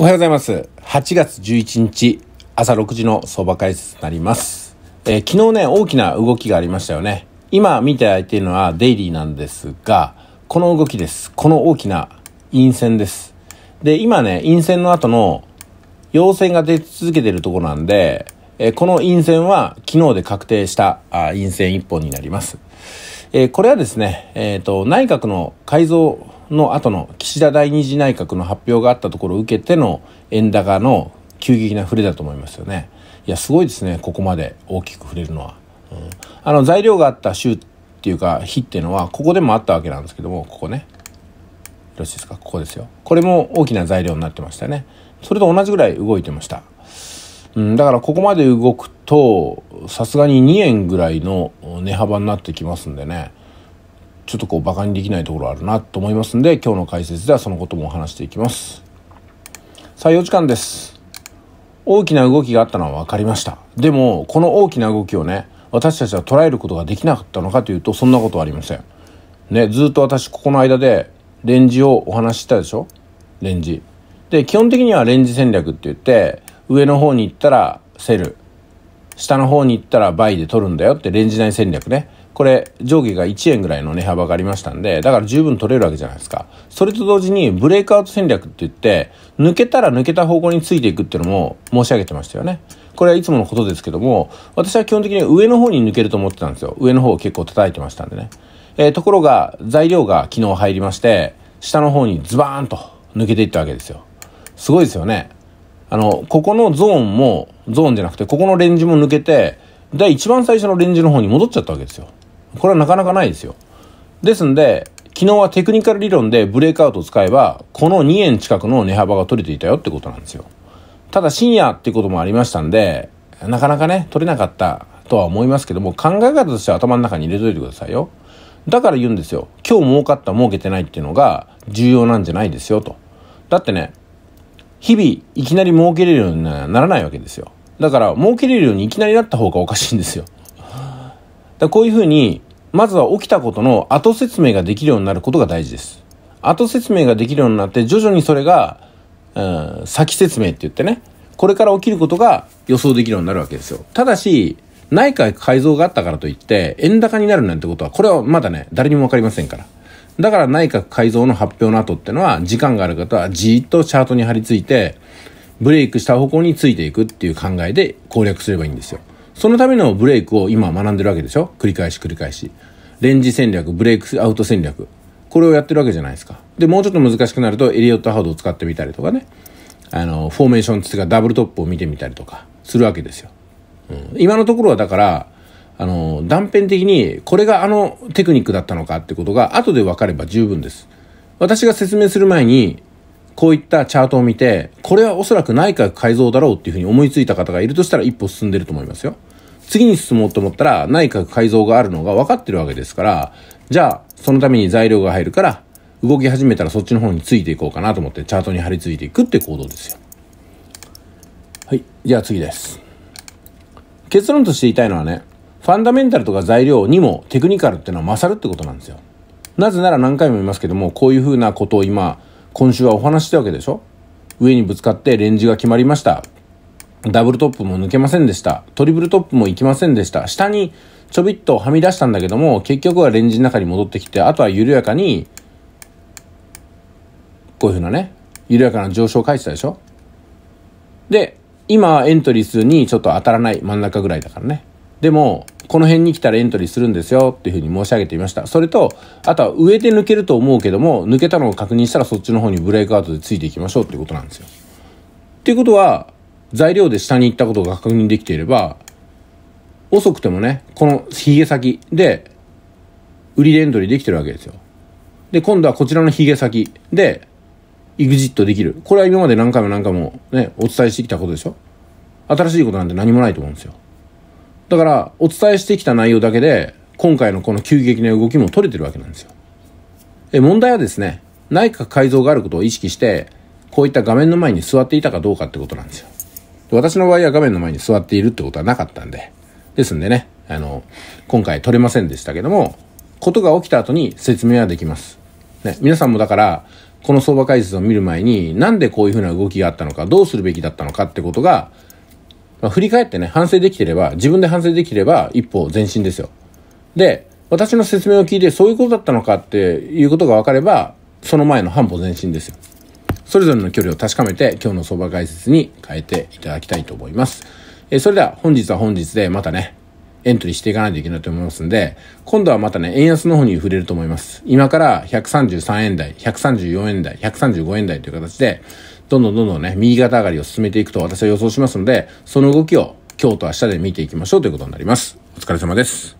おはようございます。8月11日、朝6時の相場解説になります。えー、昨日ね、大きな動きがありましたよね。今見ていただいているのはデイリーなんですが、この動きです。この大きな陰線です。で、今ね、陰線の後の陽線が出続けているところなんで、えー、この陰線は昨日で確定したあ陰線1本になります。えー、これはですね、えっ、と、内閣の改造の後の岸田第二次内閣の発表があったところを受けての円高の急激な触れだと思いますよね。いや、すごいですね、ここまで大きく触れるのは。うん、あの、材料があった週っていうか、日っていうのは、ここでもあったわけなんですけども、ここね。よろしいですか、ここですよ。これも大きな材料になってましたね。それと同じぐらい動いてました。うん、だからここまで動くと、さすがに2円ぐらいの値幅になってきますんでね。ちょっとこうバカにできないところあるなと思いますんで今日の解説ではそのこともお話していきますさあ4時間です大きな動きがあったのは分かりましたでもこの大きな動きをね私たちは捉えることができなかったのかというとそんなことはありませんねずっと私ここの間でレンジをお話ししたでしょレンジで基本的にはレンジ戦略って言って上の方に行ったらセル下の方に行ったらバイで取るんだよってレンジ内戦略ねこれ上下が1円ぐらいの値幅がありましたんで、だから十分取れるわけじゃないですか。それと同時にブレイクアウト戦略って言って、抜けたら抜けた方向についていくっていうのも申し上げてましたよね。これはいつものことですけども、私は基本的に上の方に抜けると思ってたんですよ。上の方を結構叩いてましたんでね。えー、ところが、材料が昨日入りまして、下の方にズバーンと抜けていったわけですよ。すごいですよね。あの、ここのゾーンも、ゾーンじゃなくて、ここのレンジも抜けて、で、一番最初のレンジの方に戻っちゃったわけですよ。これはなかなかないですよ。ですんで、昨日はテクニカル理論でブレイクアウトを使えば、この2円近くの値幅が取れていたよってことなんですよ。ただ深夜っていうこともありましたんで、なかなかね、取れなかったとは思いますけども、考え方としては頭の中に入れといてくださいよ。だから言うんですよ。今日儲かった、儲けてないっていうのが重要なんじゃないですよと。だってね、日々いきなり儲けれるようにならないわけですよ。だから儲けれるようにいきなりなった方がおかしいんですよ。だこういうふうに、まずは起きたことの後説明ができるようになることが大事です。後説明ができるようになって、徐々にそれが、うん、先説明って言ってね、これから起きることが予想できるようになるわけですよ。ただし、内閣改造があったからといって、円高になるなんてことは、これはまだね、誰にもわかりませんから。だから内閣改造の発表の後ってのは、時間がある方はじーっとチャートに張り付いて、ブレイクした方向についていくっていう考えで攻略すればいいんですよ。そのためのブレイクを今学んでるわけでしょ繰り返し繰り返し。レンジ戦略、ブレイクアウト戦略。これをやってるわけじゃないですか。で、もうちょっと難しくなると、エリオットハードを使ってみたりとかね。あの、フォーメーションつがダブルトップを見てみたりとか、するわけですよ。うん、今のところはだから、あの、断片的に、これがあのテクニックだったのかってことが、後で分かれば十分です。私が説明する前に、こういったチャートを見て、これはおそらく内閣改造だろうっていうふうに思いついた方がいるとしたら一歩進んでると思いますよ。次に進もうと思ったら内閣改造があるのが分かってるわけですから、じゃあ、そのために材料が入るから、動き始めたらそっちの方についていこうかなと思ってチャートに張り付いていくって行動ですよ。はい。じゃあ次です。結論として言いたいのはね、ファンダメンタルとか材料にもテクニカルってのは勝るってことなんですよ。なぜなら何回も言いますけども、こういう風なことを今、今週はお話したわけでしょ上にぶつかってレンジが決まりました。ダブルトップも抜けませんでした。トリプルトップも行きませんでした。下にちょびっとはみ出したんだけども、結局はレンジの中に戻ってきて、あとは緩やかに、こういうふうなね、緩やかな上昇を返したでしょで、今エントリー数にちょっと当たらない真ん中ぐらいだからね。でも、この辺に来たらエントリーするんですよっていうふうに申し上げていました。それと、あとは上で抜けると思うけども、抜けたのを確認したらそっちの方にブレイクアウトでついていきましょうっていうことなんですよ。っていうことは、材料で下に行ったことが確認できていれば、遅くてもね、このゲ先で、売りでエントリーできてるわけですよ。で、今度はこちらのゲ先で、エグジットできる。これは今まで何回も何回もね、お伝えしてきたことでしょ新しいことなんて何もないと思うんですよ。だから、お伝えしてきた内容だけで、今回のこの急激な動きも取れてるわけなんですよ。え、問題はですね、内閣改造があることを意識して、こういった画面の前に座っていたかどうかってことなんですよ。私の場合は画面の前に座っているってことはなかったんで。ですんでね、あの、今回撮れませんでしたけども、ことが起きた後に説明はできます。ね、皆さんもだから、この相場解説を見る前に、なんでこういうふうな動きがあったのか、どうするべきだったのかってことが、まあ、振り返ってね、反省できてれば、自分で反省できれば、一歩前進ですよ。で、私の説明を聞いて、そういうことだったのかっていうことが分かれば、その前の半歩前進ですよ。それぞれの距離を確かめて今日の相場解説に変えていただきたいと思います。えー、それでは本日は本日でまたね、エントリーしていかないといけないと思いますんで、今度はまたね、円安の方に触れると思います。今から133円台、134円台、135円台という形で、どんどんどんどんね、右肩上がりを進めていくと私は予想しますので、その動きを今日と明日で見ていきましょうということになります。お疲れ様です。